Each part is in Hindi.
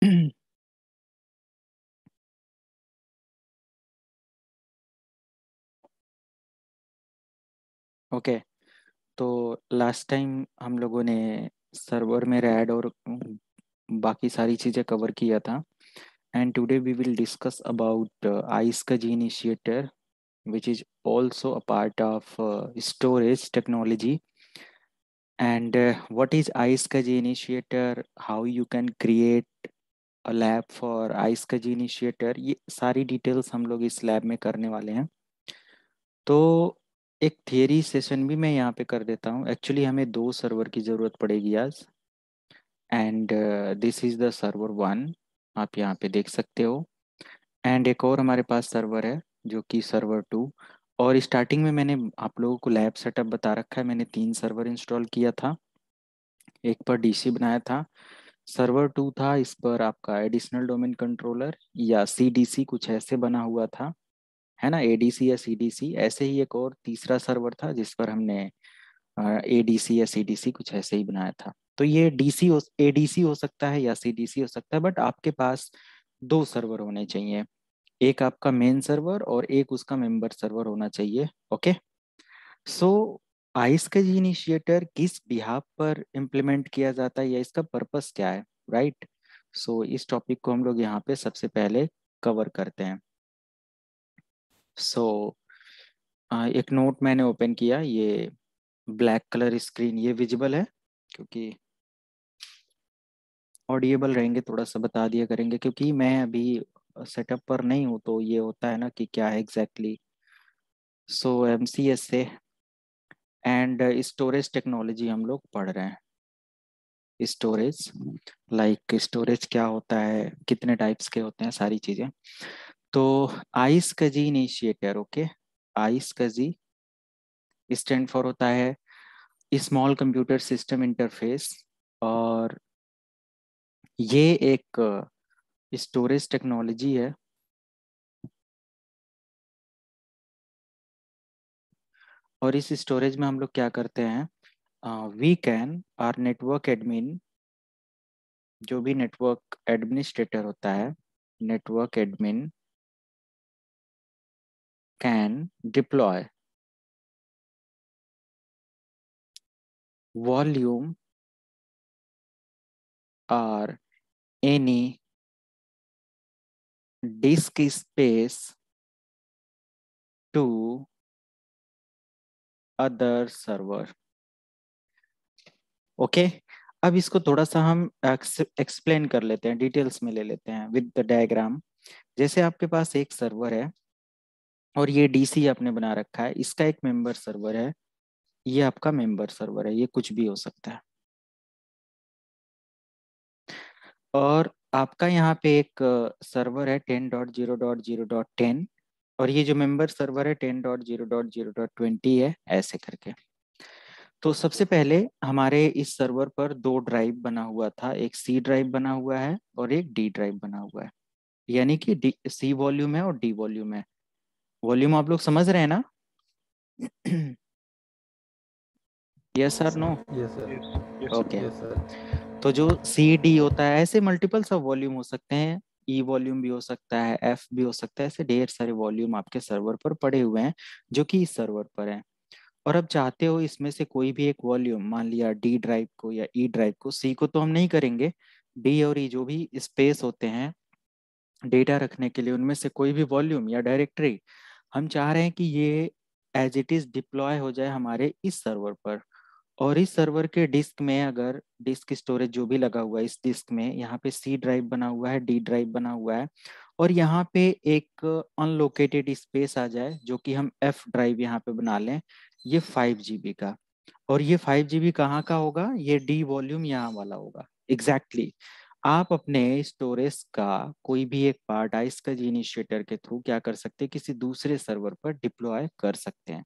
ओके तो लास्ट टाइम हम लोगों ने सर्वर में रेड और बाकी सारी चीज़ें कवर किया था and today we will discuss about iSCSI initiator which is also a part of storage technology and and is iSCSI initiator how you can create lab for iSCSI initiator ये सारी डिटेल्स हम लोग इस लैब में करने वाले हैं तो एक थियरी सेशन भी मैं यहाँ पे कर देता हूँ एक्चुअली हमें दो सर्वर की ज़रूरत पड़ेगी आज and this is the server one आप यहाँ पे देख सकते हो एंड एक और हमारे पास सर्वर है जो कि सर्वर टू और स्टार्टिंग में मैंने आप लोगों को लैब सेटअप बता रखा है मैंने तीन सर्वर इंस्टॉल किया था एक पर डीसी बनाया था सर्वर टू था इस पर आपका एडिशनल डोमेन कंट्रोलर या सी कुछ ऐसे बना हुआ था है ना एडीसी या सीडीसी ऐसे ही एक और तीसरा सर्वर था जिस पर हमने एडीसी या सीडीसी कुछ ऐसे ही बनाया था तो ये डीसी हो एडीसी हो सकता है या सीडीसी हो सकता है बट आपके पास दो सर्वर होने चाहिए एक आपका मेन सर्वर और एक उसका मेंबर सर्वर होना चाहिए okay so iSCSI initiator किस बिहाब पर इम्प्लीमेंट किया जाता है या इसका पर्पस क्या है राइट सो इस टॉपिक को हम लोग यहाँ पे सबसे पहले कवर करते हैं सो so, एक नोट मैंने ओपन किया ये ब्लैक कलर स्क्रीन ये विजिबल है क्योंकि ऑडिएबल रहेंगे थोड़ा सा बता दिया करेंगे क्योंकि मैं अभी सेटअप पर नहीं हूँ तो ये होता है ना कि क्या है exactly so M C S and storage technology हम लोग पढ़ रहे हैं स्टोरेज लाइक स्टोरेज क्या होता है कितने टाइप्स के होते हैं सारी चीजें तो iSCSI initiator okay iSCSI stand for होता है स्मॉल कंप्यूटर सिस्टम इंटरफेस और ये एक स्टोरेज टेक्नोलॉजी है और इस स्टोरेज में हम लोग क्या करते हैं we can or network admin जो भी नेटवर्क एडमिनिस्ट्रेटर होता है network admin can deploy volume or any disk space to other server okay अब इसको थोड़ा सा हम एक्सप्लेन कर लेते हैं डिटेल्स में ले लेते हैं विद द डायग्राम जैसे आपके पास एक सर्वर है और ये डीसी आपने बना रखा है इसका एक मेंबर सर्वर है ये आपका मेंबर सर्वर है ये कुछ भी हो सकता है और आपका यहाँ पे एक सर्वर है ten dot zero dot zero dot ten और ये जो मेंबर सर्वर है ten dot zero dot zero dot twenty है ऐसे करके तो सबसे पहले हमारे इस सर्वर पर दो ड्राइव बना हुआ था एक सी ड्राइव बना हुआ है और एक डी ड्राइव बना हुआ है यानी कि डी सी वॉल्यूम है और डी वॉल्यूम है वॉल्यूम आप लोग समझ रहे हैं ना yes sir no yes sir okay तो जो सी डी होता है ऐसे मल्टीपल सब वॉल्यूम हो सकते हैं ई e वॉल्यूम भी हो सकता है एफ भी हो सकता है ऐसे ढेर सारे वॉल्यूम आपके सर्वर पर पड़े हुए हैं जो कि इस सर्वर पर हैं और अब चाहते हो इसमें से कोई भी एक वॉल्यूम मान लिया डी ड्राइव को या ई e ड्राइव को सी को तो हम नहीं करेंगे डी और ई e जो भी स्पेस होते हैं डेटा रखने के लिए उनमें से कोई भी वॉल्यूम या डायरेक्टरी हम चाह रहे हैं कि ये एज इट इज डिप्लॉय हो जाए हमारे इस सर्वर पर और इस सर्वर के डिस्क में अगर डिस्क स्टोरेज जो भी लगा हुआ है इस डिस्क में यहाँ पे सी ड्राइव बना हुआ है डी ड्राइव बना हुआ है और यहाँ पे एक अनलोकेटेड स्पेस आ जाए जो कि हम एफ ड्राइव यहाँ पे बना लें ये फाइव जीबी का और ये फाइव जीबी कहाँ का होगा ये डी वॉल्यूम यहाँ वाला होगा एग्जैक्टली exactly. आप अपने स्टोरेज का कोई भी एक पार्ट आइस का इनिशिएटर के थ्रू क्या कर सकते हैं किसी दूसरे सर्वर पर डिप्लॉय कर सकते हैं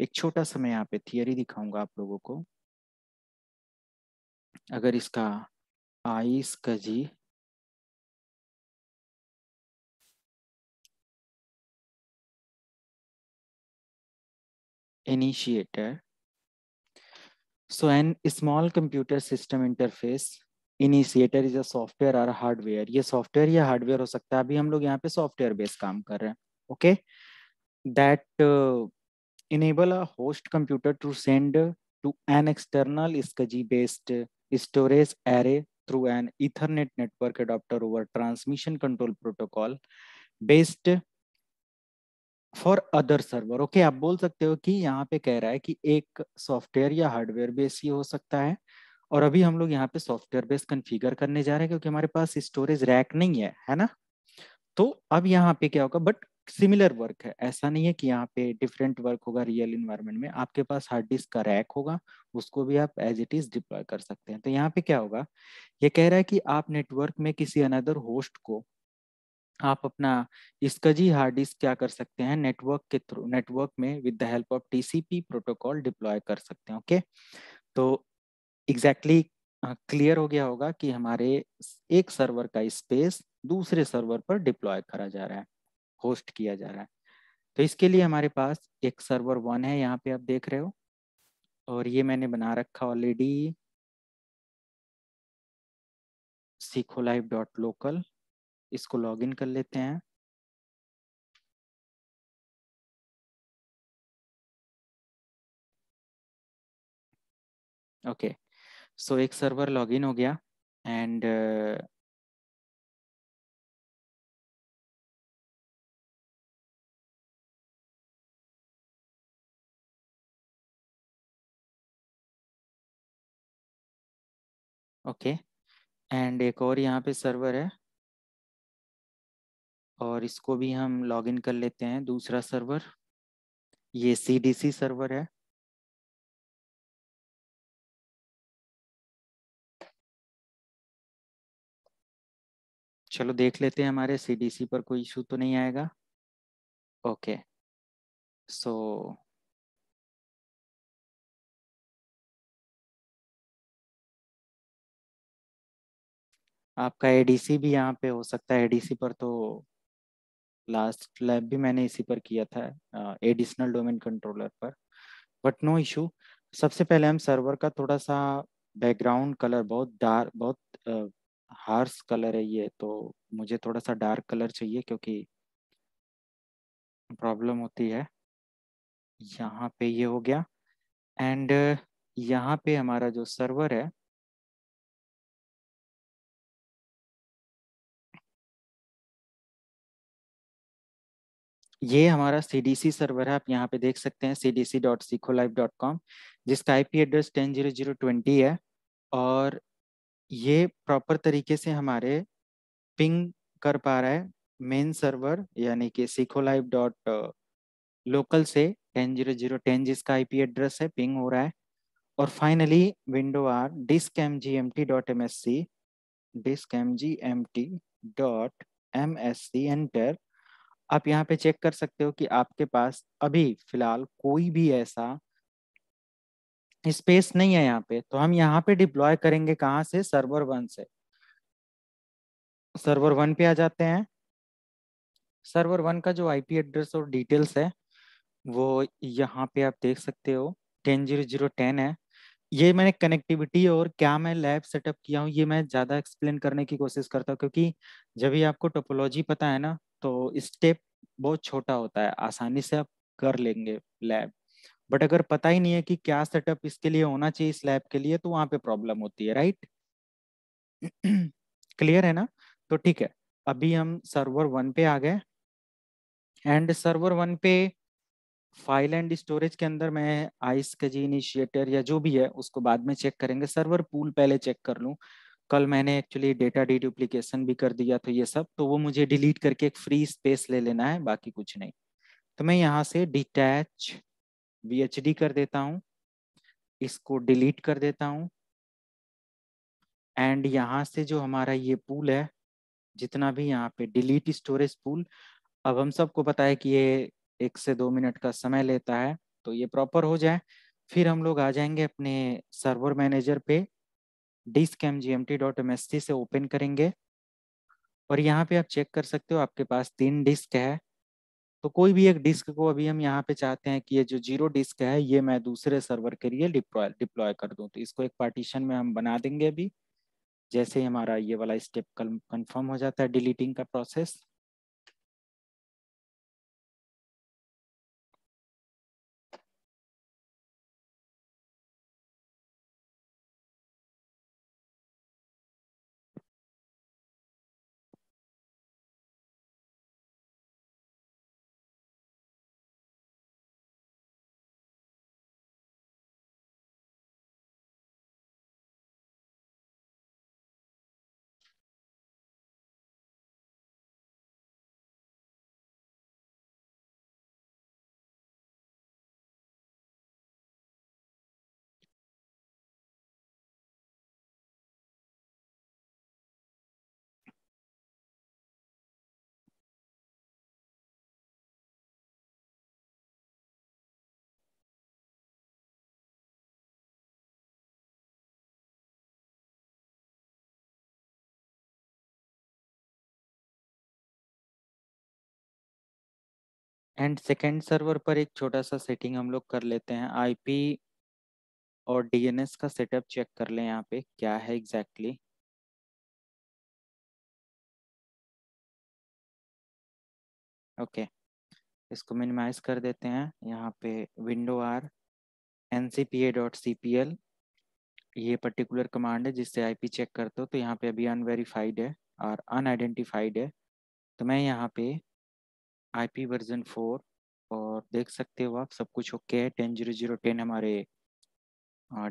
एक छोटा सा मैं यहाँ पे थियरी दिखाऊंगा आप लोगों को अगर इसका iSCSI initiator. So an small computer system interface initiator is a software or a hardware ye software ya hardware ho sakta hai abhi hum log yahan pe software based kaam kar rahe hain okay that uh, enable a host computer to send to an external scgi based storage array through an ethernet network adapter over transmission control protocol based for other server okay आप बोल सकते हो कि यहाँ पे कह रहा है कि एक सॉफ्टवेयर या हार्डवेयर बेस ही हो सकता है और अभी हम लोग यहाँ पे सॉफ्टवेयर बेस कन्फिगर करने जा रहे हैं क्योंकि हमारे पास स्टोरेज रैक नहीं है है ना तो अब यहाँ पे क्या होगा बट सिमिलर वर्क है ऐसा नहीं है कि यहाँ पे डिफरेंट वर्क होगा रियल इन्वायरमेंट में आपके पास हार्ड डिस्क का रैक होगा उसको भी आप एज इट इज डिप्लॉय कर सकते हैं तो यहाँ पे क्या होगा ये कह रहा है कि आप नेटवर्क में किसी अनदर होस्ट को आप अपना स्कजी हार्ड डिस्क क्या कर सकते हैं नेटवर्क के थ्रू नेटवर्क में with the help of TCP protocol deploy कर सकते हैं ओके तो एग्जैक्टली exactly क्लियर हो गया होगा कि हमारे एक सर्वर का स्पेस दूसरे सर्वर पर डिप्लॉय करा जा रहा है होस्ट किया जा रहा है तो इसके लिए हमारे पास एक सर्वर वन है यहाँ पे आप देख रहे हो और ये मैंने बना रखा already Seekho live dot local इसको लॉगिन कर लेते हैं ओके okay. सो so, एक सर्वर लॉगिन हो गया एंड ओके एंड एक और यहाँ पे सर्वर है और इसको भी हम लॉगिन कर लेते हैं दूसरा सर्वर ये सी सर्वर है चलो देख लेते हैं हमारे सी पर कोई इशू तो नहीं आएगा ओके सो so, आपका एडीसी भी यहाँ पे हो सकता है एडीसी पर तो लास्ट लैब भी मैंने इसी पर किया था एडिशनल डोमेन कंट्रोलर पर बट नो इशू सबसे पहले हम सर्वर का थोड़ा सा बैकग्राउंड कलर बहुत डार्क बहुत हार्स कलर है ये तो मुझे थोड़ा सा डार्क कलर चाहिए क्योंकि प्रॉब्लम होती है यहाँ पे ये हो गया एंड यहाँ पे हमारा जो सर्वर है ये हमारा सी डी सी सर्वर है आप यहाँ पे देख सकते हैं C D C dot Seekho live dot com जिसका I P address ten zero zero twenty है और ये प्रॉपर तरीके से हमारे पिंग कर पा रहा है मेन सर्वर यानी कि सीखो लाइव डॉट लोकल से टेन जीरो जीरो टेन जिसका आई पी एड्रेस है पिंग हो रहा है और finally window R disk M G M T dot M S C disk M G M T dot M S C enter आप यहाँ पे चेक कर सकते हो कि आपके पास अभी फिलहाल कोई भी ऐसा स्पेस नहीं है यहाँ पे तो हम यहाँ पे डिप्लॉय करेंगे कहाँ से सर्वर वन से सर्वर वन पे आ जाते हैं सर्वर वन का जो आईपी एड्रेस और डिटेल्स है वो यहाँ पे आप देख सकते हो टेन जीरो जीरो टेन है ये मैंने कनेक्टिविटी और क्या मैं लैब सेटअप किया हूँ ये मैं ज़्यादा एक्सप्लेन करने की कोशिश करता हूँ क्योंकि जब भी आपको टोपोलॉजी पता है ना तो स्टेप बहुत छोटा होता है आसानी से आप कर लेंगे लैब बट अगर पता ही नहीं है कि क्या सेटअप इसके लिए होना चाहिए इस लैब के लिए तो वहां पे प्रॉब्लम होती है राइट क्लियर है ना तो ठीक है अभी हम सर्वर वन पे आ गए एंड सर्वर वन पे फाइल एंड स्टोरेज के अंदर मैं आइस का जी इनिशिएटर या जो भी है उसको बाद में चेक करेंगे सर्वर पूल पहले चेक कर लूँ कल मैंने एक्चुअली डेटा डीडुप्लीकेशन भी कर दिया था ये सब तो वो मुझे डिलीट करके एक फ्री स्पेस ले लेना है बाकी कुछ नहीं तो मैं यहाँ से डिटैच वी कर देता हूँ इसको डिलीट कर देता हूँ एंड यहाँ से जो हमारा ये पूल है जितना भी यहाँ पे डिलीट स्टोरेज पूल अब हम सबको पता है कि ये एक से दो मिनट का समय लेता है तो ये प्रॉपर हो जाए फिर हम लोग आ जाएंगे अपने सर्वर मैनेजर पे diskmgmt.msc से ओपन करेंगे और यहाँ पे आप चेक कर सकते हो आपके पास तीन डिस्क है तो कोई भी एक डिस्क को अभी हम यहाँ पे चाहते हैं कि ये जो जीरो डिस्क है ये मैं दूसरे सर्वर के लिए डिप्लॉय डिप्लॉय कर दूँ तो इसको एक पार्टीशन में हम बना देंगे अभी जैसे ही हमारा ये वाला स्टेप कन्फर्म हो जाता है डिलीटिंग का प्रोसेस एंड सेकेंड सर्वर पर एक छोटा सा सेटिंग हम लोग कर लेते हैं आईपी और डीएनएस का सेटअप चेक कर लें यहाँ पे क्या है एग्जैक्टली exactly. Okay okay. इसको मिनिमाइज कर देते हैं यहाँ पे window R N C P A dot C P L ये पर्टिकुलर कमांड है जिससे आईपी चेक करते हो तो यहाँ पे अभी अनवेरीफाइड है और अनआइडेंटिफाइड है तो मैं यहाँ पे आईपी वर्जन फोर और देख सकते हो आप सब कुछ ओके है टेन जीरो जीरो टेन हमारे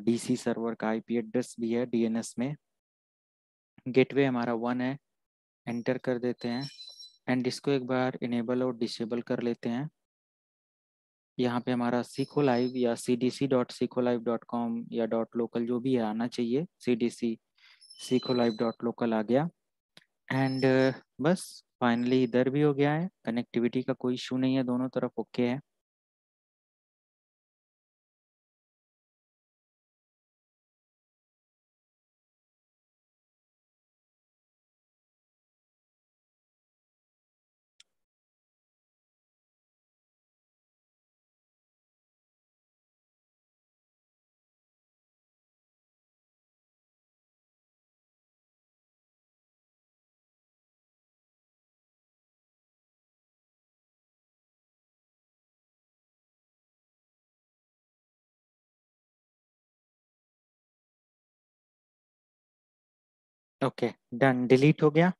डीसी सर्वर का आईपी एड्रेस भी है डीएनएस में गेटवे हमारा वन है एंटर कर देते हैं एंड इसको एक बार इनेबल और डिसेबल कर लेते हैं यहाँ पे हमारा सीखो लाइव या C D C dot Seekho live dot com या डॉट लोकल जो भी है आना चाहिए सी डी सी सीखो लाइव डॉट लोकल आ गया एंड uh, बस फाइनली इधर भी हो गया है कनेक्टिविटी का कोई इशू नहीं है दोनों तरफ ओके okay है ओके डन डिलीट हो गया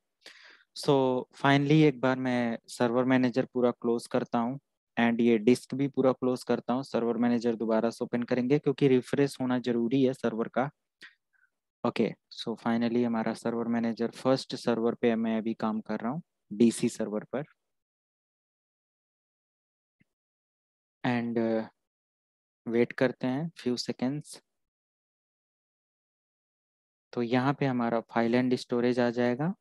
सो so, फाइनली एक बार मैं सर्वर मैनेजर पूरा क्लोज करता हूँ एंड ये डिस्क भी पूरा क्लोज करता हूँ सर्वर मैनेजर दोबारा से ओपन करेंगे क्योंकि रिफ्रेश होना जरूरी है सर्वर का ओके सो फाइनली हमारा सर्वर मैनेजर फर्स्ट सर्वर पे मैं अभी काम कर रहा हूँ डीसी सर्वर पर एंड वेट uh, करते हैं फ्यू सेकेंड्स तो यहाँ पे हमारा फाइल एंड स्टोरेज आ जाएगा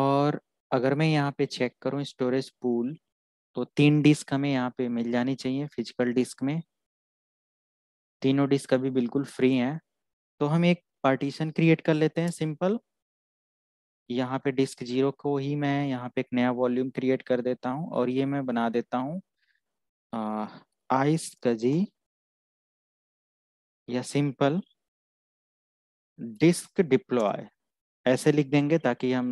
और अगर मैं यहाँ पे चेक करूँ स्टोरेज पूल तो तीन डिस्क हमें यहाँ पे मिल जानी चाहिए फिजिकल डिस्क में तीनों डिस्क अभी बिल्कुल फ्री हैं तो हम एक पार्टीशन क्रिएट कर लेते हैं सिंपल यहाँ पे डिस्क जीरो को ही मैं यहाँ पे एक नया वॉल्यूम क्रिएट कर देता हूँ और ये मैं बना देता हूँ आइस कजी या सिंपल डिस्क डिप्लॉय ऐसे लिख देंगे ताकि हम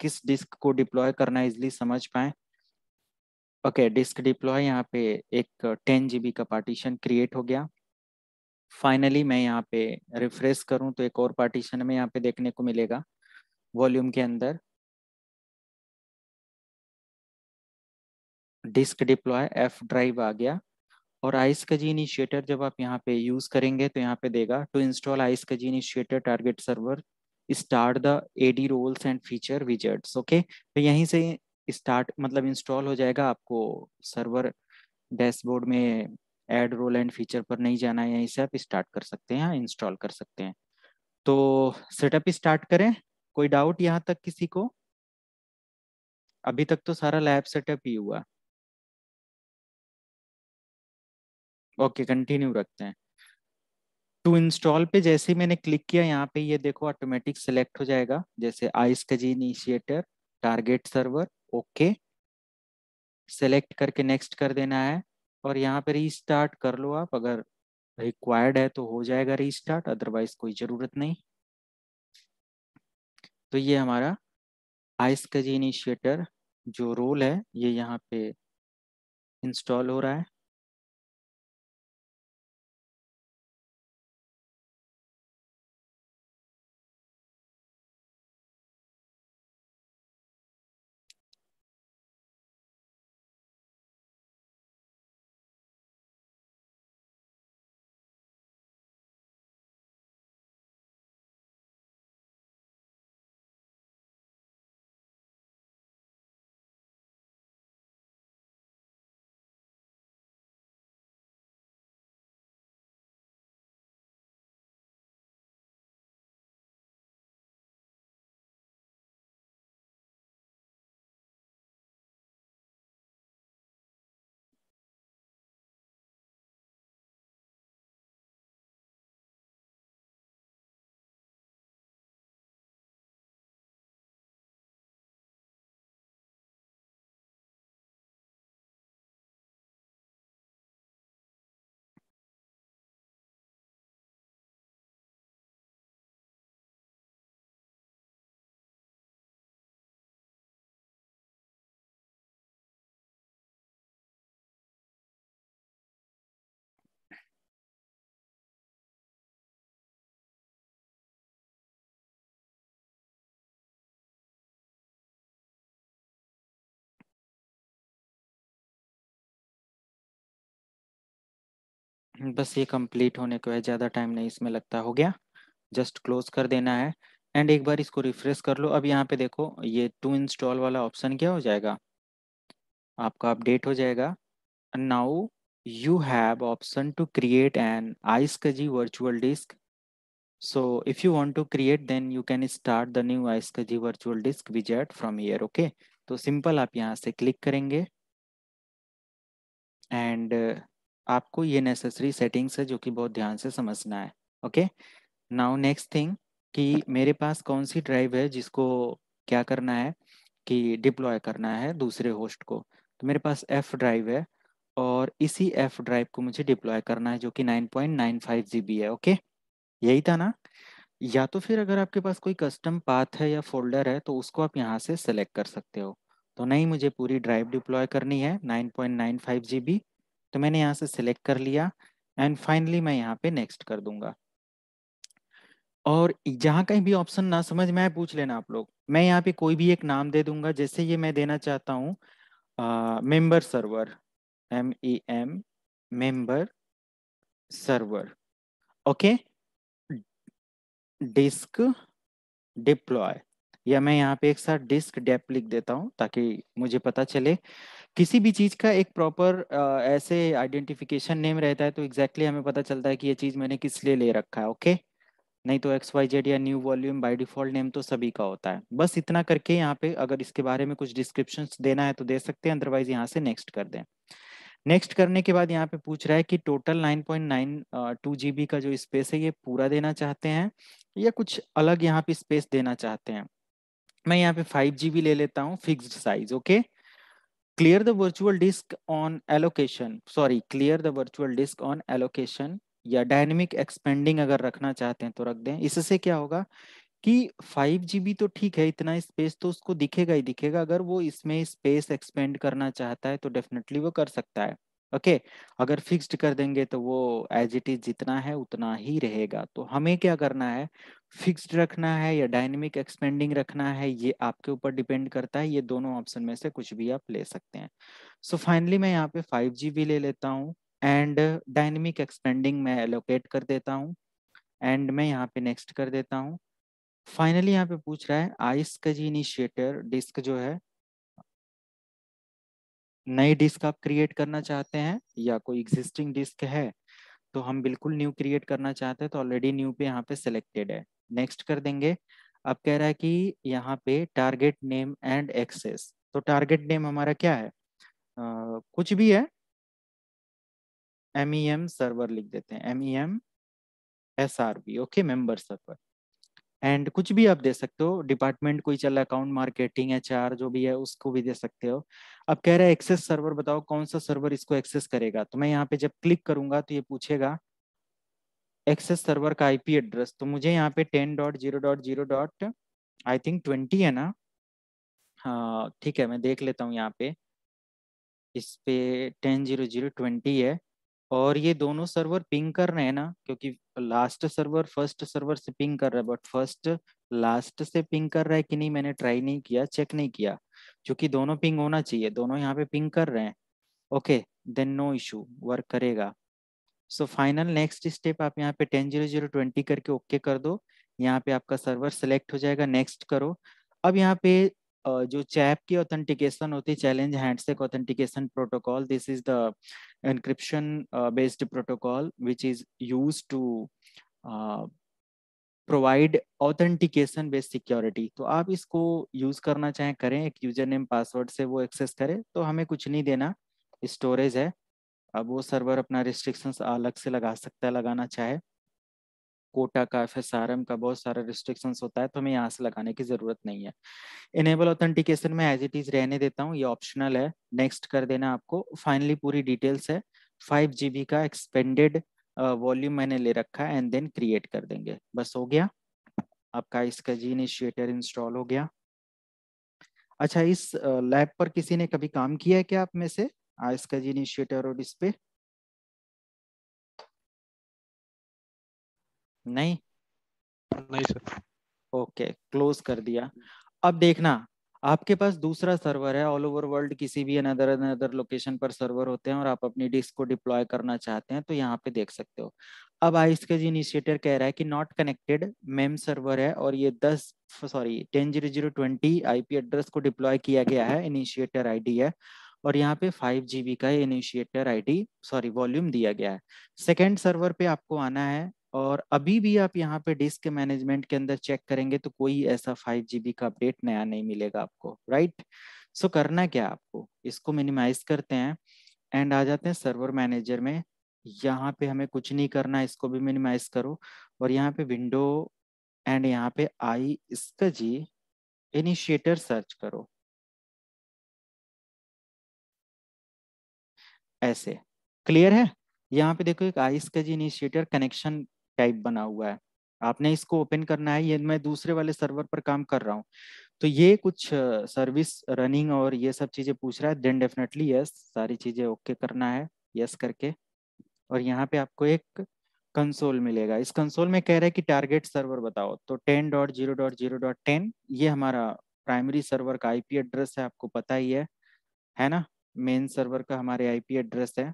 किस डिस्क को डिप्लॉय करना इजली समझ पाए ओके डिस्क डिप्लॉय यहाँ पे एक टेन जीबी का पार्टीशन क्रिएट हो गया फाइनली मैं यहाँ पे रिफ्रेश करूँ तो एक और पार्टीशन में यहाँ पे देखने को मिलेगा वॉल्यूम के अंदर डिस्क डिप्लॉय एफ ड्राइव आ गया और आइस का जी इनिशिएटर जब आप यहाँ पे यूज करेंगे तो यहाँ पे देगा to install iSCSI initiator target server start the AD roles and feature wizards okay तो यहीं से स्टार्ट मतलब इंस्टॉल हो जाएगा आपको सर्वर डैशबोर्ड में एड रोल एंड फीचर पर नहीं जाना है यहीं से आप स्टार्ट कर सकते हैं इंस्टॉल कर सकते हैं तो सेटअप स्टार्ट करें कोई डाउट यहाँ तक किसी को अभी तक तो सारा लैब सेटअप ही हुआ ओके कंटिन्यू रखते हैं टू इंस्टॉल पे जैसे ही मैंने क्लिक किया यहाँ पे ये देखो ऑटोमेटिक सेलेक्ट हो जाएगा जैसे iSCSI initiator target server okay select करके नेक्स्ट कर देना है और यहाँ पे रीस्टार्ट कर लो आप अगर रिक्वायर्ड है तो हो जाएगा रीस्टार्ट अदरवाइज कोई ज़रूरत नहीं तो ये हमारा आइस कजी इनिशिएटर जो रोल है ये यहाँ पे इंस्टॉल हो रहा है बस ये कंप्लीट होने को है ज्यादा टाइम नहीं इसमें लगता हो गया जस्ट क्लोज कर देना है एंड एक बार इसको रिफ्रेश कर लो अब यहाँ पे देखो ये टू इंस्टॉल वाला ऑप्शन क्या हो जाएगा आपका अपडेट हो जाएगा now you have option to create an iSCSI virtual disk so if you want to create then you can start the new iSCSI virtual disk wizard from here okay तो सिंपल आप यहाँ से क्लिक करेंगे एंड आपको ये नेसेसरी सेटिंग्स है जो कि बहुत ध्यान से समझना है ओके नाउ नेक्स्ट थिंग कि मेरे पास कौन सी ड्राइव है जिसको क्या करना है कि डिप्लॉय करना है दूसरे होस्ट को तो मेरे पास एफ ड्राइव है और इसी एफ ड्राइव को मुझे डिप्लॉय करना है जो कि 9.95 बी है ओके यही था ना या तो फिर अगर आपके पास कोई कस्टम पाथ है या फोल्डर है तो उसको आप यहाँ से सेलेक्ट कर सकते हो तो नहीं मुझे पूरी ड्राइव डिप्लॉय करनी है 9.95 बी तो मैंने यहाँ से सिलेक्ट कर लिया एंड फाइनली मैं यहाँ पे नेक्स्ट कर दूंगा और जहाँ कहीं भी ऑप्शन ना समझ में आए पूछ लेना आप लोग मैं यहाँ पे कोई भी एक नाम दे दूंगा जैसे ये मैं देना चाहता हूँ member server M E M member server okay disk deploy या मैं यहाँ पे एक साथ डिस्क डेप लिख देता हूँ ताकि मुझे पता चले किसी भी चीज का एक प्रॉपर ऐसे आइडेंटिफिकेशन नेम रहता है तो एग्जैक्टली exactly हमें पता चलता है कि ये चीज मैंने किस लिए ले रखा है ओके okay? नहीं तो एक्स वाई जेड या new volume by default name तो सभी का होता है बस इतना करके यहाँ पे अगर इसके बारे में कुछ डिस्क्रिप्शन देना है तो दे सकते हैं अदरवाइज यहाँ से नेक्स्ट कर दें नेक्स्ट करने के बाद यहाँ पे पूछ रहा है कि टोटल 9.92 जीबी का जो स्पेस है ये पूरा देना चाहते हैं या कुछ अलग यहाँ पे स्पेस देना चाहते हैं मैं यहाँ पे फाइव जीबी ले लेता हूँ fixed size okay okay? clear the virtual disk on allocation sorry clear the virtual disk on allocation या डायनेमिक एक्सपेंडिंग अगर रखना चाहते हैं तो रख दें इससे क्या होगा कि फाइव जी तो ठीक है इतना स्पेस तो उसको दिखेगा ही दिखेगा अगर वो इसमें स्पेस एक्सपेंड करना चाहता है तो डेफिनेटली वो कर सकता है ओके okay, अगर फिक्स्ड कर देंगे तो वो एज इट इज जितना है उतना ही रहेगा तो हमें क्या करना है फिक्स्ड रखना है या डायनेमिक एक्सपेंडिंग रखना है ये आपके ऊपर डिपेंड करता है ये दोनों ऑप्शन में से कुछ भी आप ले सकते हैं सो so फाइनली मैं यहाँ पे 5G भी ले लेता हूँ एंड डायनेमिक एक्सपेंडिंग मैं एलोकेट कर देता हूँ एंड मैं यहाँ पे नेक्स्ट कर देता हूँ फाइनली यहाँ पे पूछ रहा है ice iSCSI initiator disc जो है नई डिस्क आप क्रिएट करना चाहते हैं या कोई एग्जिस्टिंग डिस्क है तो हम बिल्कुल न्यू क्रिएट करना चाहते हैं तो ऑलरेडी न्यू पे यहाँ पे सिलेक्टेड है नेक्स्ट कर देंगे अब कह रहा है कि यहाँ पे टारगेट नेम एंड एक्सेस तो टारगेट नेम हमारा क्या है uh, कुछ भी है एम ई एम सर्वर लिख देते हैं M E M S R B okay member server and कुछ भी आप दे सकते हो डिपार्टमेंट कोई चल अकाउंट मार्केटिंग एच आर जो भी है उसको भी दे सकते हो अब कह रहा है एक्सेस सर्वर बताओ कौन सा सर्वर इसको एक्सेस करेगा तो मैं यहाँ पे जब क्लिक करूंगा तो ये पूछेगा एक्सेस सर्वर का आईपी एड्रेस तो मुझे यहाँ पे ten dot zero dot zero dot I think twenty है ना हाँ ठीक है मैं देख लेता हूँ यहाँ पे इस पे टेन जीरो जीरो ट्वेंटी है और ये दोनों सर्वर पिंग कर रहे हैं ना क्योंकि लास्ट सर्वर फर्स्ट सर्वर से पिंग कर रहा है बट फर्स्ट लास्ट से पिंग कर रहा है कि नहीं मैंने ट्राई नहीं किया चेक नहीं किया क्योंकि दोनों पिंग होना चाहिए दोनों यहाँ पे पिंग कर रहे हैं okay then no issue work करेगा सो फाइनल नेक्स्ट स्टेप आप यहाँ पे टेन जीरो जीरो ट्वेंटी करके ओके okay कर दो यहाँ पे आपका सर्वर सेलेक्ट हो जाएगा नेक्स्ट करो अब यहाँ पे जो चैप की ऑथेंटिकेशन होती है challenge handshake authentication protocol this is the encryption based protocol which is use to provide authentication based security तो आप इसको यूज करना चाहें करें एक यूजर नेम पासवर्ड से वो एक्सेस करें तो हमें कुछ नहीं देना स्टोरेज है अब वो सर्वर अपना रिस्ट्रिक्शंस अलग से लगा सकता है लगाना चाहे कोटा का एफ एस का बहुत सारा रिस्ट्रिक्शन होता है तो हमें यहाँ से लगाने की ज़रूरत नहीं है इनेबल ऑथेंटिकेशन में एज इट इज़ रहने देता हूँ ये ऑप्शनल है नेक्स्ट कर देना आपको फाइनली पूरी डिटेल्स है फाइव जी का एक्सपेंडेड वॉल्यूम uh, मैंने ले रखा है एंड देन क्रिएट कर देंगे बस हो गया आपका इसका जी इनिशिएटर इंस्टॉल हो गया अच्छा इस लैब पर किसी ने कभी काम किया है क्या आप में से का जी इनिशिएटर और इस पे नहीं नहीं सर ओके क्लोज कर दिया अब देखना आपके पास दूसरा सर्वर है ऑल ओवर वर्ल्ड किसी भी अनदर अनदर लोकेशन पर सर्वर होते हैं और आप अपनी डिस्क को डिप्लॉय करना चाहते हैं तो यहाँ पे देख सकते हो अब आइस का जी इनिशिएटर कह रहा है कि नॉट कनेक्टेड मेम सर्वर है और ये दस sorry ten zero zero twenty IP address को डिप्लॉय किया गया है इनिशिएटर आई है और यहाँ पे फाइव बी का इनिशिएटर आईडी सॉरी वॉल्यूम दिया गया है सेकेंड सर्वर पे आपको आना है और अभी भी आप यहाँ पे डिस्क मैनेजमेंट के अंदर चेक करेंगे तो कोई ऐसा फाइव बी का अपडेट नया नहीं मिलेगा आपको राइट सो करना क्या आपको इसको मिनिमाइज करते हैं एंड आ जाते हैं सर्वर मैनेजर में यहाँ पे हमें कुछ नहीं करना इसको भी मिनिमाइज करो और यहाँ पे विंडो एंड यहाँ पे आई इसका जी इनिशिएटर सर्च करो ऐसे क्लियर है यहाँ पे देखो एक ice iSCSI initiator connection type बना हुआ है आपने इसको ओपन करना है ये मैं दूसरे वाले सर्वर पर काम कर रहा हूँ तो ये कुछ सर्विस रनिंग और ये सब चीजें पूछ रहा है देन डेफिनेटली यस सारी चीजें ओके करना है यस करके और यहाँ पे आपको एक कंसोल मिलेगा इस कंसोल में कह रहा है कि टारगेट सर्वर बताओ तो ten dot zero dot zero dot ten ये हमारा प्राइमरी सर्वर का आईपी एड्रेस है आपको पता ही है है ना मेन सर्वर का हमारे आईपी एड्रेस है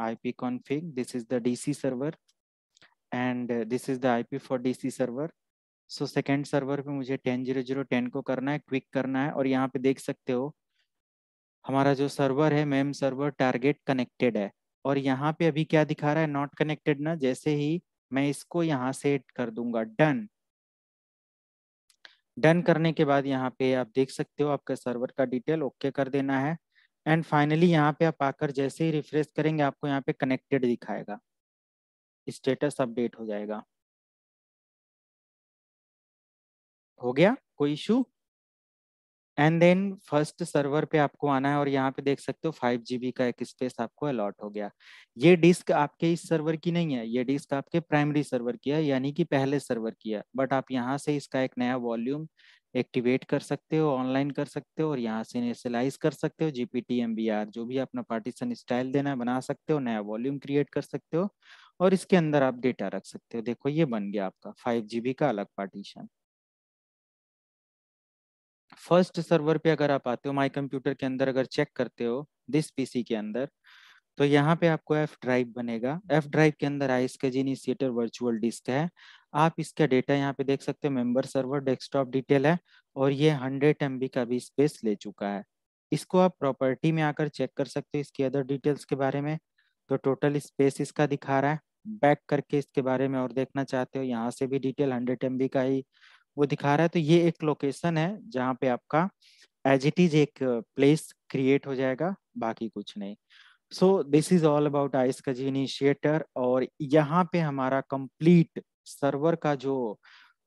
IP config this is the DC server and this is the IP for DC server so second server पे मुझे टेन जीरो जीरो टेन को करना है क्विक करना है और यहाँ पे देख सकते हो हमारा जो सर्वर है मेम सर्वर टारगेट कनेक्टेड है और यहाँ पे अभी क्या दिखा रहा है नॉट कनेक्टेड ना जैसे ही मैं इसको यहाँ से कर दूंगा डन डन करने के बाद यहाँ पे आप देख सकते हो आपका सर्वर का डिटेल ओके okay कर देना है एंड फाइनली यहाँ पे आप आकर जैसे ही रिफ्रेश करेंगे आपको यहाँ पे कनेक्टेड दिखाएगा स्टेटस अपडेट हो जाएगा हो गया कोई issue and then first server पे आपको आना है और यहाँ पे देख सकते हो फाइव जी का एक स्पेस आपको अलॉट हो गया ये डिस्क आपके इस सर्वर की नहीं है ये डिस्क आपके प्राइमरी सर्वर की है यानी कि पहले सर्वर की है बट आप यहाँ से इसका एक नया वॉल्यूम एक्टिवेट कर सकते हो ऑनलाइन कर सकते हो और यहाँ से इनिशियलाइज कर सकते हो जीपीटी आर जो भी अपना पार्टीशन स्टाइल देना है बना सकते हो नया वॉल्यूम क्रिएट कर सकते हो और इसके अंदर आप डेटा रख सकते हो देखो ये बन गया आपका फाइव जीबी का अलग पार्टीशन फर्स्ट सर्वर पे अगर आप आते हो माई कंप्यूटर के अंदर अगर चेक करते हो दिस पीसी के अंदर तो यहाँ पे आपको एफ ड्राइव बनेगा एफ ड्राइव के अंदर आई जी जीनिशिएटर वर्चुअल डिस्क है आप इसका डेटा यहाँ पे देख सकते हो मेंबर सर्वर डेस्कटॉप डिटेल है और ये हंड्रेड एम का भी स्पेस ले चुका है इसको आप प्रॉपर्टी में आकर चेक कर सकते हो इसकी अदर डिटेल्स के बारे में तो टोटल स्पेस इसका दिखा रहा है बैक करके इसके बारे में और देखना चाहते हो यहाँ से भी डिटेल हंड्रेड एम का ही वो दिखा रहा है तो ये एक लोकेशन है जहाँ पे आपका एज इट इज एक प्लेस क्रिएट हो जाएगा बाकी कुछ नहीं so this is all about iSCSI initiator और यहाँ पे हमारा कंप्लीट सर्वर का जो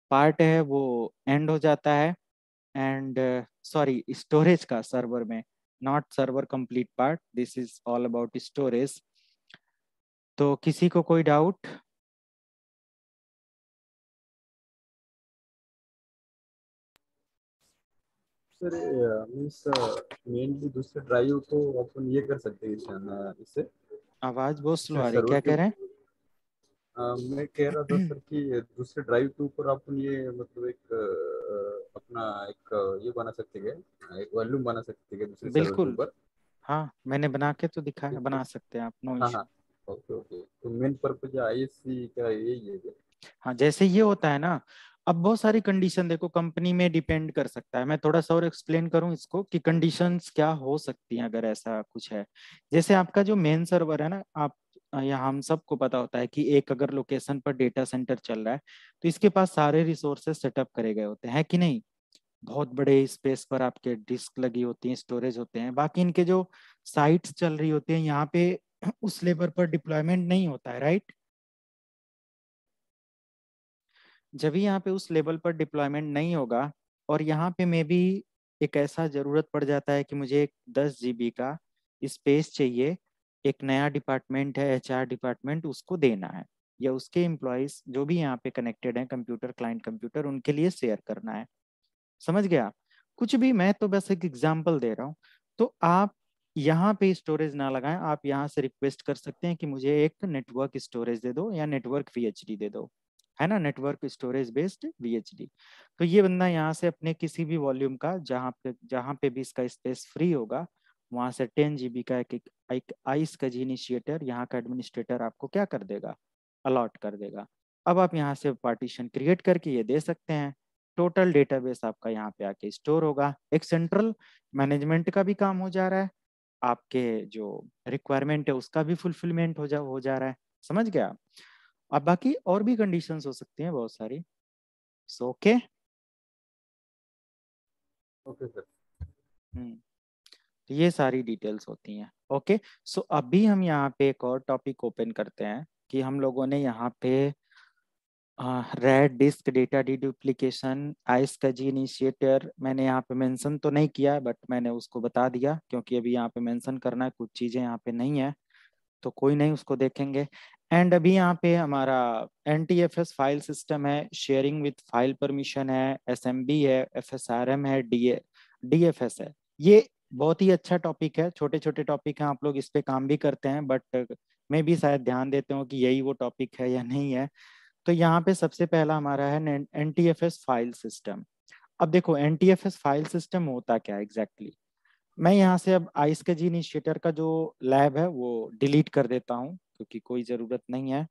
पार्ट है वो एंड हो जाता है एंड सॉरी स्टोरेज का सर्वर में not server complete part this is all about storage तो किसी को कोई डाउट सर मींस मेनली दूसरे ड्राइव को अपन ये कर सकते हैं इससे आवाज बहुत स्लो आ रही है क्या कह रहे हैं मैं कह रहा था सर कि दूसरे ड्राइव के ऊपर अपन ये मतलब एक अपना एक ये बना सकते हैं एक वॉल्यूम बना सकते हैं दूसरे बिल्कुल ऊपर हाँ मैंने बना के तो दिखाया बना सकते हैं आप नो हाँ, हाँ, ओके ओके तो मेन पर्पज आईएससी का यही है हाँ जैसे ये होता है ना अब बहुत सारी कंडीशन देखो कंपनी में डिपेंड कर सकता है मैं थोड़ा सा और एक्सप्लेन करूं इसको कि कंडीशंस क्या हो सकती हैं अगर ऐसा कुछ है जैसे आपका जो मेन सर्वर है ना आप या हम सबको पता होता है कि एक अगर लोकेशन पर डेटा सेंटर चल रहा है तो इसके पास सारे रिसोर्सेस सेटअप करे गए होते हैं कि नहीं बहुत बड़े स्पेस पर आपके डिस्क लगी होती हैं स्टोरेज होते हैं बाकी इनके जो साइट्स चल रही होती हैं यहाँ पे उस लेवल पर डिप्लॉयमेंट नहीं होता है राइट जब भी यहाँ पे उस लेवल पर डिप्लॉयमेंट नहीं होगा और यहाँ पे मे भी एक ऐसा ज़रूरत पड़ जाता है कि मुझे एक दस जी का स्पेस चाहिए एक नया डिपार्टमेंट है एच डिपार्टमेंट उसको देना है या उसके एम्प्लॉयज जो भी यहाँ पे कनेक्टेड हैं कंप्यूटर क्लाइंट कंप्यूटर उनके लिए शेयर करना है समझ गया कुछ भी मैं तो बस एक एग्जाम्पल दे रहा हूँ तो आप यहाँ पे स्टोरेज ना लगाएं आप यहाँ से रिक्वेस्ट कर सकते हैं कि मुझे एक नेटवर्क स्टोरेज दे दो या नेटवर्क वी दे दो है ना नेटवर्क स्टोरेज बेस्ड वीएचडी तो ये बंदा यहाँ से अपने किसी भी वॉल्यूम का जहाँ पे जहाँ पे भी इसका स्पेस फ्री होगा वहां से टेन जी का एक, एक, एक आइस का जी इनिशिएटर यहाँ का एडमिनिस्ट्रेटर आपको क्या कर देगा अलॉट कर देगा अब आप यहाँ से पार्टीशन क्रिएट करके ये दे सकते हैं टोटल डेटाबेस आपका यहाँ पे आके स्टोर होगा एक सेंट्रल मैनेजमेंट का भी काम हो जा रहा है आपके जो रिक्वायरमेंट है उसका भी फुलफिलमेंट हो जा हो जा रहा है समझ गया अब बाकी और भी कंडीशन हो सकती हैं बहुत सारी so okay okay sir hmm तो ये सारी डिटेल्स होती हैं ओके सो अभी हम यहाँ पे एक और टॉपिक ओपन करते हैं कि हम लोगों ने यहाँ पे RAID disk data deduplication iSCSI initiator मैंने यहाँ पे मेंशन तो नहीं किया बट मैंने उसको बता दिया क्योंकि अभी यहाँ पे मेंशन करना है कुछ चीज़ें यहाँ पे नहीं है तो कोई नहीं उसको देखेंगे एंड अभी यहाँ पे हमारा N T F S file system है शेयरिंग विथ फाइल परमिशन है एस एम बी है एफ एस आर एम है D A D F S है ये बहुत ही अच्छा टॉपिक है छोटे छोटे टॉपिक हैं आप लोग इस पर काम भी करते हैं बट मैं भी शायद ध्यान देते हूँ कि यही वो टॉपिक है या नहीं है तो यहाँ पे सबसे पहला हमारा है N T F S file system अब देखो N T F S file system होता क्या एग्जैक्टली मैं यहाँ से अब आइस के जी इनिशिएटर का जो लैब है वो डिलीट कर देता हूँ क्योंकि कोई ज़रूरत नहीं है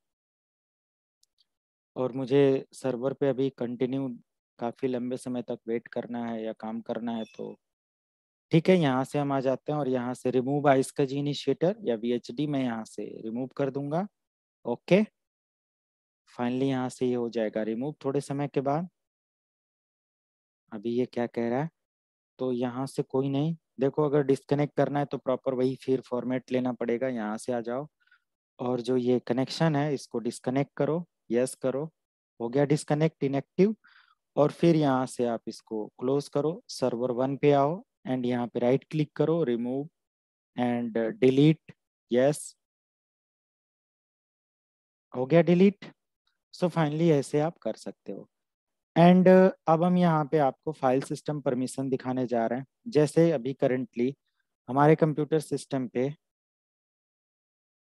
और मुझे सर्वर पे अभी कंटिन्यू काफ़ी लंबे समय तक वेट करना है या काम करना है तो ठीक है यहाँ से हम आ जाते हैं और यहाँ से remove iSCSI initiator या वी एच डी मैं यहाँ से रिमूव कर दूंगा ओके फाइनली यहाँ से ये हो जाएगा रिमूव थोड़े समय के बाद अभी ये क्या कह रहा है तो यहाँ से कोई नहीं देखो अगर डिस्कनेक्ट करना है तो प्रॉपर वही फिर फॉर्मेट लेना पड़ेगा यहाँ से आ जाओ और जो ये कनेक्शन है इसको डिस्कनेक्ट करो यस करो हो गया डिस्कनेक्ट इनएक्टिव और फिर यहाँ से आप इसको क्लोज करो सर्वर वन पे आओ एंड यहाँ पे राइट क्लिक करो रिमूव एंड डिलीट यस हो गया डिलीट सो फाइनली ऐसे आप कर सकते हो एंड uh, अब हम यहाँ पे आपको फाइल सिस्टम परमिशन दिखाने जा रहे हैं जैसे अभी करंटली हमारे कंप्यूटर सिस्टम पे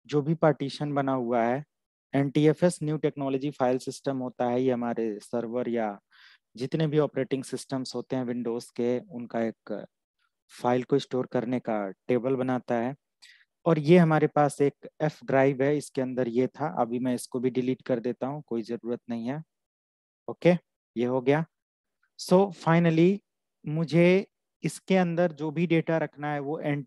जो भी पार्टीशन बना हुआ है N T F S new technology file system होता है ये हमारे सर्वर या जितने भी ऑपरेटिंग सिस्टम्स होते हैं विंडोज़ के उनका एक फाइल को स्टोर करने का टेबल बनाता है और ये हमारे पास एक एफ ड्राइव है इसके अंदर ये था अभी मैं इसको भी डिलीट कर देता हूँ कोई ज़रूरत नहीं है ओके okay? ये हो गया सो so, फाइनली मुझे इसके अंदर जो भी डेटा रखना है वो एन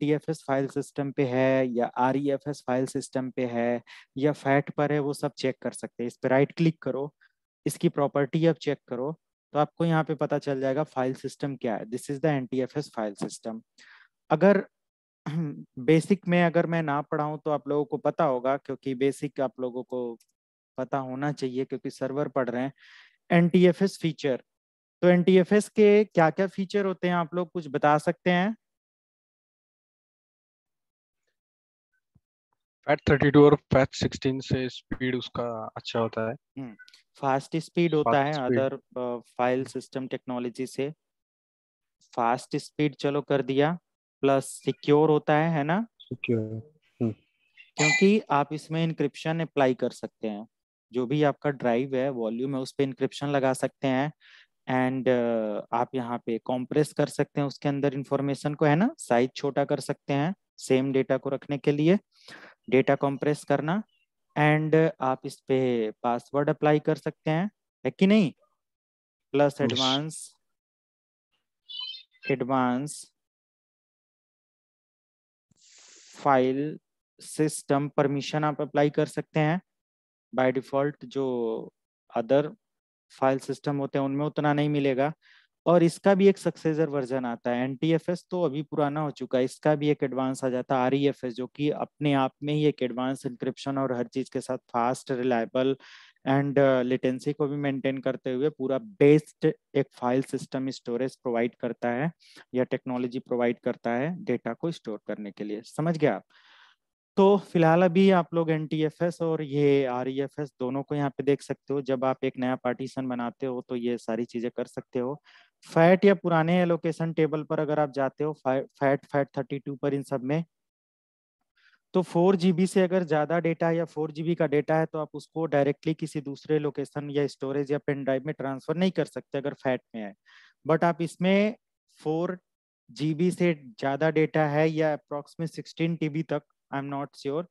फाइल सिस्टम पे है या आर फाइल सिस्टम पे है या फैट पर है वो सब चेक कर सकते हैं इस पर राइट क्लिक करो इसकी प्रॉपर्टी अब चेक करो तो आपको यहाँ पे पता चल जाएगा फाइल सिस्टम क्या है this is the N file system अगर बेसिक में अगर मैं ना पढ़ाऊँ तो आप लोगों को पता होगा क्योंकि बेसिक आप लोगों को पता होना चाहिए क्योंकि सर्वर पढ़ रहे हैं एन फीचर तो एन के क्या क्या फीचर होते हैं आप लोग कुछ बता सकते हैं फैट और फैट से स्पीड उसका अच्छा होता है फास्ट हम्म, स्पीड होता है अदर फाइल सिस्टम टेक्नोलॉजी से फास्ट स्पीड चलो कर दिया प्लस सिक्योर होता है है ना सिक्योर हम्म। क्योंकि आप इसमें इंक्रिप्शन अप्लाई कर सकते हैं जो भी आपका ड्राइव है वॉल्यूम है उस पर इंक्रिप्शन लगा सकते हैं एंड uh, आप यहाँ पे कॉम्प्रेस कर सकते हैं उसके अंदर इंफॉर्मेशन को है ना साइज छोटा कर सकते हैं सेम डेटा को रखने के लिए डेटा कॉम्प्रेस करना एंड uh, आप इस पे पासवर्ड अप्लाई कर सकते हैं है कि नहीं plus advance advance file system permission आप अप्लाई कर सकते हैं बाय डिफॉल्ट जो अदर फाइल सिस्टम होते हैं उनमें उतना नहीं मिलेगा और इसका भी एक सक्सेसर वर्जन आता है एनटीएफएस तो अभी पुराना हो चुका है इसका भी एक एडवांस आ जाता है आर e जो कि अपने आप में ही एक एडवांस इंक्रिप्शन और हर चीज़ के साथ फास्ट रिलायबल एंड लेटेंसी को भी मेंटेन करते हुए पूरा बेस्ड एक फाइल सिस्टम स्टोरेज प्रोवाइड करता है या टेक्नोलॉजी प्रोवाइड करता है डेटा को स्टोर करने के लिए समझ गया आप तो फिलहाल अभी आप लोग एन और ये आर e दोनों को यहाँ पे देख सकते हो जब आप एक नया पार्टीशन बनाते हो तो ये सारी चीजें कर सकते हो फैट या पुराने एलोकेशन टेबल पर अगर आप जाते हो फैट फैट थर्टी टू पर इन सब में तो फोर जीबी से अगर ज़्यादा डेटा या फोर जीबी का डेटा है तो आप उसको डायरेक्टली किसी दूसरे लोकेशन या स्टोरेज या पेन ड्राइव में ट्रांसफर नहीं कर सकते अगर फैट में है बट आप इसमें फोर जीबी से ज़्यादा डेटा है या अप्रॉक्स में सिक्सटीन टीबी तक I am not sure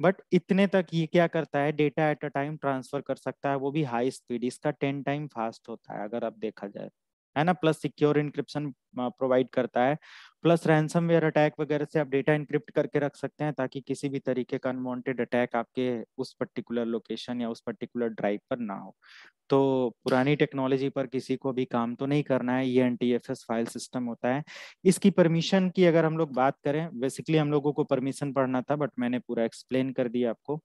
but इतने तक ये क्या करता है data at a time transfer कर सकता है वो भी हाई स्पीड इसका टेन टाइम फास्ट होता है अगर आप देखा जाए है ना प्लस सिक्योर इंक्रिप्शन प्रोवाइड करता है प्लस रैंसमवेयर अटैक वगैरह से आप डेटा इंक्रिप्ट करके रख सकते हैं ताकि किसी भी तरीके का अनवांटेड अटैक आपके उस पर्टिकुलर लोकेशन या उस पर्टिकुलर ड्राइव पर ना हो तो पुरानी टेक्नोलॉजी पर किसी को भी काम तो नहीं करना है ये एन फाइल सिस्टम होता है इसकी परमिशन की अगर हम लोग बात करें बेसिकली हम लोगों को परमिशन पढ़ना था बट मैंने पूरा एक्सप्लेन कर दिया आपको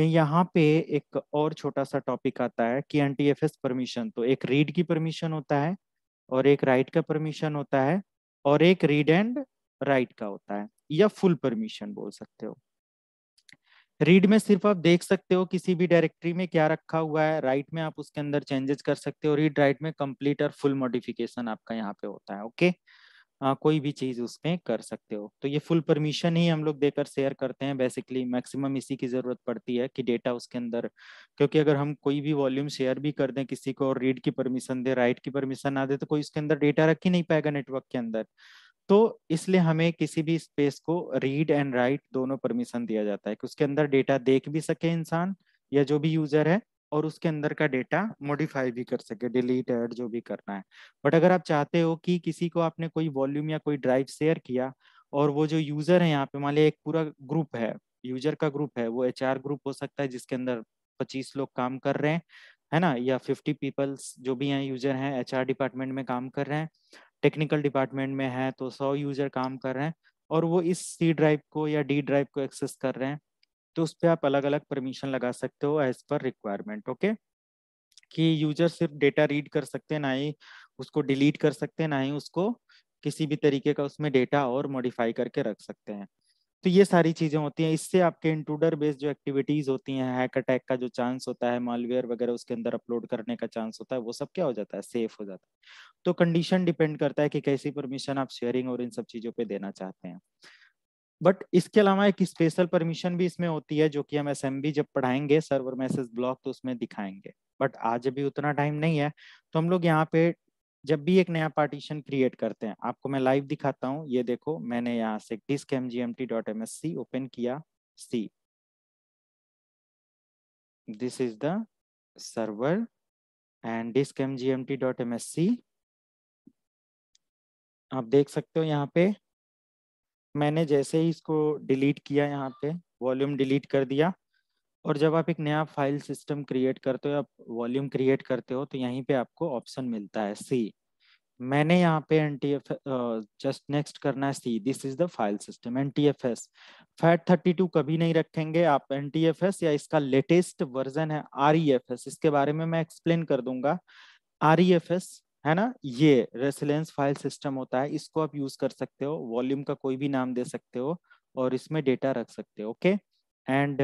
यहाँ पे एक और छोटा सा टॉपिक आता है कि एन परमिशन तो एक रीड की परमिशन होता है और एक राइट का परमिशन होता है और एक रीड एंड राइट का होता है या फुल परमिशन बोल सकते हो रीड में सिर्फ आप देख सकते हो किसी भी डायरेक्टरी में क्या रखा हुआ है राइट में आप उसके अंदर चेंजेस कर सकते हो रीड राइट में कंप्लीट और फुल मॉडिफिकेशन आपका यहाँ पे होता है ओके okay? आ, कोई भी चीज उसमें कर सकते हो तो ये फुल परमिशन ही हम लोग देकर शेयर करते हैं बेसिकली मैक्सिमम इसी की जरूरत पड़ती है कि डेटा उसके अंदर क्योंकि अगर हम कोई भी वॉल्यूम शेयर भी कर दें किसी को और रीड की परमिशन दे राइट की परमिशन ना दे तो कोई उसके अंदर डेटा रख ही नहीं पाएगा नेटवर्क के अंदर तो इसलिए हमें किसी भी स्पेस को रीड एंड राइट दोनों परमिशन दिया जाता है कि उसके अंदर डेटा देख भी सके इंसान या जो भी यूजर है और उसके अंदर का डेटा मॉडिफाई भी कर सके डिलीट एड जो भी करना है बट अगर आप चाहते हो कि किसी को आपने कोई वॉल्यूम या कोई ड्राइव शेयर किया और वो जो यूजर है यहाँ पे मान लिया एक पूरा ग्रुप है यूजर का ग्रुप है वो एच ग्रुप हो सकता है जिसके अंदर पच्चीस लोग काम कर रहे हैं है ना या फिफ्टी पीपल्स जो भी हैं यूजर हैं एच डिपार्टमेंट में काम कर रहे हैं टेक्निकल डिपार्टमेंट में है तो सौ यूजर काम कर रहे हैं और वो इस सी ड्राइव को या डी ड्राइव को एक्सेस कर रहे हैं तो उस पर आप अलग अलग परमिशन लगा सकते हो एज पर रिक्वायरमेंट ओके कि यूजर सिर्फ डेटा रीड कर सकते हैं ना ही उसको डिलीट कर सकते हैं ना ही उसको किसी भी तरीके का उसमें डेटा और मॉडिफाई करके रख सकते हैं तो ये सारी चीज़ें होती हैं इससे आपके इंट्रूडर बेस्ड जो एक्टिविटीज़ होती हैं हैक अटैक का जो चांस होता है मालवेयर वगैरह उसके अंदर अपलोड करने का चांस होता है वो सब क्या हो जाता है सेफ हो जाता है तो कंडीशन डिपेंड करता है कि कैसी परमिशन आप शेयरिंग और इन सब चीज़ों पर देना चाहते हैं बट इसके अलावा एक स्पेशल परमिशन भी इसमें होती है जो कि हम एस जब पढ़ाएंगे सर्वर मैसेज ब्लॉक तो उसमें दिखाएंगे बट आज अभी उतना टाइम नहीं है तो हम लोग यहाँ पे जब भी एक नया पार्टीशन क्रिएट करते हैं आपको मैं लाइव दिखाता हूँ ये देखो मैंने यहाँ से disk M G M T dot M S C open किया see this is the server and disk M G M T dot M S C आप देख सकते हो यहाँ पे मैंने जैसे ही इसको डिलीट किया यहाँ पे वॉल्यूम डिलीट कर दिया और जब आप एक नया फाइल सिस्टम क्रिएट करते हो आप वॉल्यूम क्रिएट करते हो तो यहीं पे आपको ऑप्शन मिलता है सी मैंने यहाँ पे N T F just next करना है see this is the file system N T F S FAT thirty two कभी नहीं रखेंगे आप एन टी एफ एस या इसका लेटेस्ट वर्जन है आर ई एफ एस इसके बारे में मैं एक्सप्लेन कर दूंगा आर ई एफ एस है ना ये रेसिलेंस फाइल सिस्टम होता है इसको आप यूज कर सकते हो वॉल्यूम का कोई भी नाम दे सकते हो और इसमें डेटा रख सकते हो ओके एंड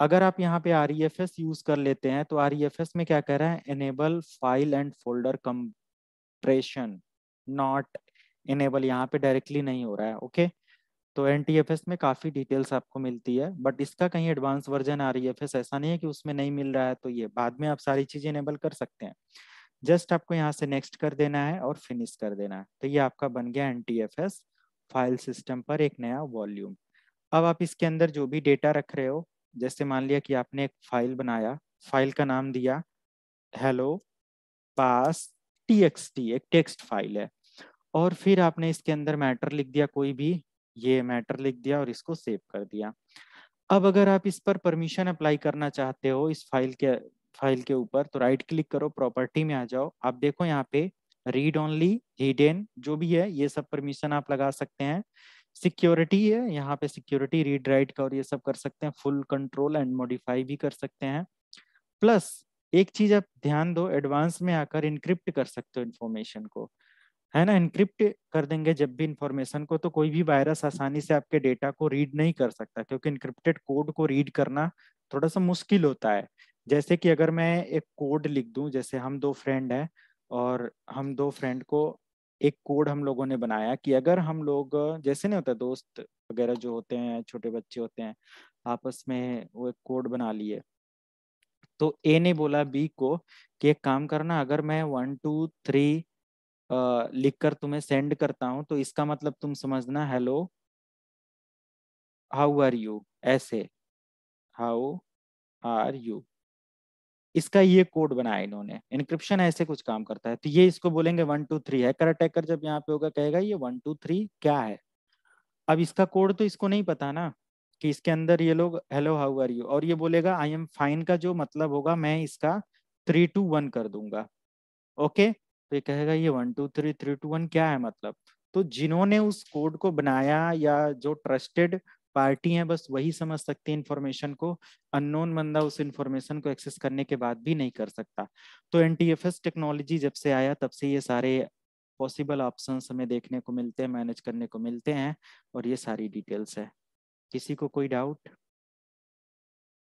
अगर आप यहाँ पे आर यूज e कर लेते हैं तो आर e में क्या कह रहा है enable file and folder compression not enable यहाँ पे डायरेक्टली नहीं हो रहा है ओके तो एन में काफ़ी डिटेल्स आपको मिलती है बट इसका कहीं एडवांस वर्जन आर ऐसा नहीं है कि उसमें नहीं मिल रहा है तो ये बाद में आप सारी चीज़ें इनेबल कर सकते हैं जस्ट आपको यहाँ से नेक्स्ट कर देना है और फिनिश कर देना है तो ये आपका बन गया एन फाइल सिस्टम पर एक नया वॉल्यूम अब आप इसके अंदर जो भी डेटा रख रहे हो जैसे मान लिया कि आपने एक फाइल बनाया फाइल का नाम दिया hello pass T X T एक टेक्स्ट फाइल है और फिर आपने इसके अंदर मैटर लिख दिया कोई भी ये मैटर लिख दिया और इसको सेव कर दिया अब अगर आप इस पर परमिशन अप्लाई करना चाहते हो इस फाइल के फाइल के ऊपर तो राइट क्लिक करो प्रॉपर्टी में आ जाओ आप देखो यहाँ पे रीड ओनली हिडन जो भी है ये सब परमिशन आप लगा सकते हैं सिक्योरिटी है यहाँ पे सिक्योरिटी रीड राइट का और ये सब कर सकते हैं फुल कंट्रोल एंड मॉडिफाई भी कर सकते हैं प्लस एक चीज आप ध्यान दो एडवांस में आकर इनक्रिप्ट कर सकते हो इन्फॉर्मेशन को है ना इनक्रिप्ट कर देंगे जब भी इंफॉर्मेशन को तो कोई भी वायरस आसानी से आपके डेटा को रीड नहीं कर सकता क्योंकि इनक्रिप्टेड कोड को रीड करना थोड़ा सा मुश्किल होता है जैसे कि अगर मैं एक कोड लिख दूं जैसे हम दो फ्रेंड हैं और हम दो फ्रेंड को एक कोड हम लोगों ने बनाया कि अगर हम लोग जैसे नहीं होता दोस्त वगैरह जो होते हैं छोटे बच्चे होते हैं आपस में वो एक कोड बना लिए तो ए ने बोला बी को कि एक काम करना अगर मैं वन टू थ्री लिख कर तुम्हें सेंड करता हूँ तो इसका मतलब तुम समझना हेलो हाउ आर यू ऐसे हाउ आर यू इसका ये कोड बनाया इन्होंने इनक्रिप्शन ऐसे कुछ काम करता है तो ये इसको बोलेंगे one two three hacker attacker जब यहाँ पे होगा कहेगा ये वन टू थ्री क्या है अब इसका कोड तो इसको नहीं पता ना कि इसके अंदर ये लोग हेलो हाउ आर यू और ये बोलेगा आई एम फाइन का जो मतलब होगा मैं इसका थ्री टू वन कर दूंगा ओके तो ये कहेगा ये one two three three two one क्या है मतलब तो जिन्होंने उस कोड को बनाया या जो ट्रस्टेड पार्टी है बस वही समझ सकती है इन्फॉर्मेशन को अननोन बंदा उस इन्फॉर्मेशन को एक्सेस करने के बाद भी नहीं कर सकता तो एन टेक्नोलॉजी जब से आया तब से ये सारे पॉसिबल ऑप्शन हमें देखने को मिलते हैं मैनेज करने को मिलते हैं और ये सारी डिटेल्स है किसी को कोई डाउट